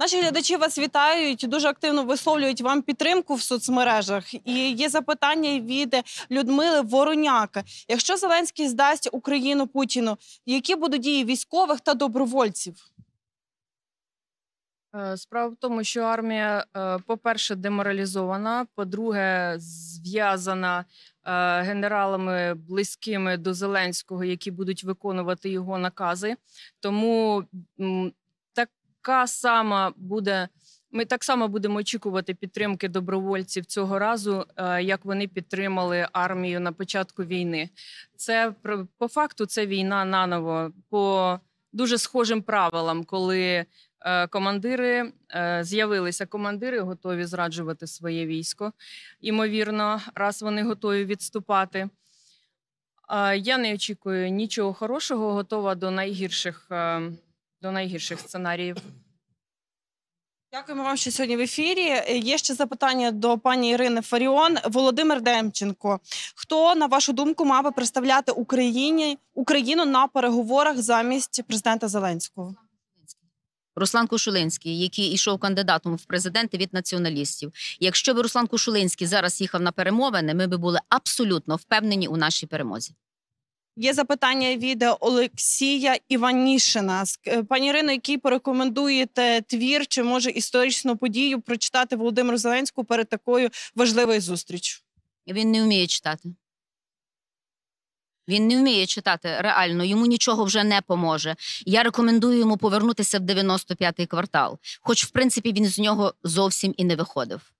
Наші глядачі вас вітають, дуже активно висловлюють вам підтримку в соцмережах. І є запитання від Людмили Вороняка. Якщо Зеленський здасть Україну Путіну, які будуть дії військових та добровольців? Е, справа в тому, що армія, е, по-перше, деморалізована, по-друге, зв'язана е, генералами близькими до Зеленського, які будуть виконувати його накази. Тому така сама буде. Ми так само будемо очікувати підтримки добровольців цього разу, е, як вони підтримали армію на початку війни. Це по факту це війна наново по дуже схожим правилам, коли е, командири е, з'явилися командири, готові зраджувати своє військо. ймовірно, раз вони готові відступати. Я не очікую нічого хорошого, готова до найгірших до найгірших сценаріїв. Дякуємо вам, що сьогодні в ефірі. Є ще запитання до пані Ірини Фаріон. Володимир Демченко. Хто на вашу думку мав би представляти Україні Україну на переговорах замість президента Зеленського? Руслан Кушулинський, який ішов кандидатом в президенти від націоналістів. Якщо б Руслан Кушулинський зараз їхав на перемовини, ми б були абсолютно впевнені у нашій перемозі. Є запитання від Олексія Іванішина. Е, пані Ірино, який порекомендуєте твір чи може історичну подію прочитати Володимиру Зеленську перед такою важливою зустрічю? Він не вміє читати. Він не вміє читати реально, йому нічого вже не поможе. Я рекомендую йому повернутися в 95-й квартал, хоч, в принципі, він з нього зовсім і не виходив.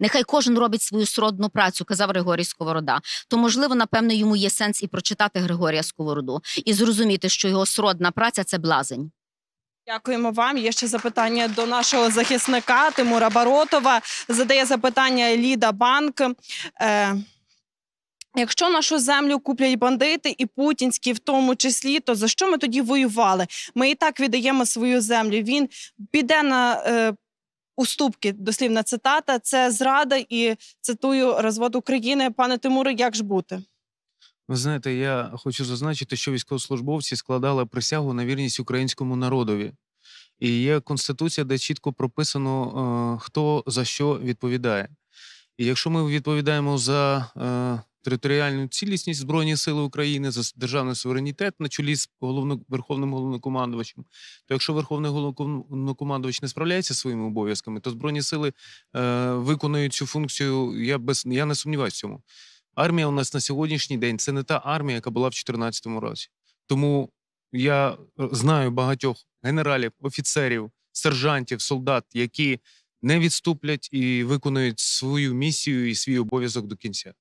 Нехай кожен робить свою сродну працю, казав Григорій Сковорода. То, можливо, напевно, йому є сенс і прочитати Григорія Сковороду і зрозуміти, що його сродна праця це блазень. Дякуємо вам. Є ще запитання до нашого захисника Тимура Баротова. Задає запитання Ліда Банк. Е, Якщо нашу землю куплять бандити і путінські, в тому числі, то за що ми тоді воювали? Ми і так віддаємо свою землю. Він піде на е, уступки, дослівна цитата, це зрада, і цитую розвод України. Пане Тимуре, як ж бути? Ви знаєте, я хочу зазначити, що військовослужбовці складали присягу на вірність українському народові. І є конституція, де чітко прописано, е, хто за що відповідає. І якщо ми відповідаємо за е, територіальну цілісність Збройні Сили України за державний суверенітет на чолі з головно, Верховним головнокомандувачем. То якщо Верховний головнокомандувач не справляється своїми обов'язками, то збройні сили е, виконують цю функцію. Я без я не сумніваюся в цьому. Армія у нас на сьогоднішній день це не та армія, яка була в 2014 році. Тому я знаю багатьох генералів, офіцерів, сержантів, солдат, які не відступлять і виконують свою місію і свій обов'язок до кінця.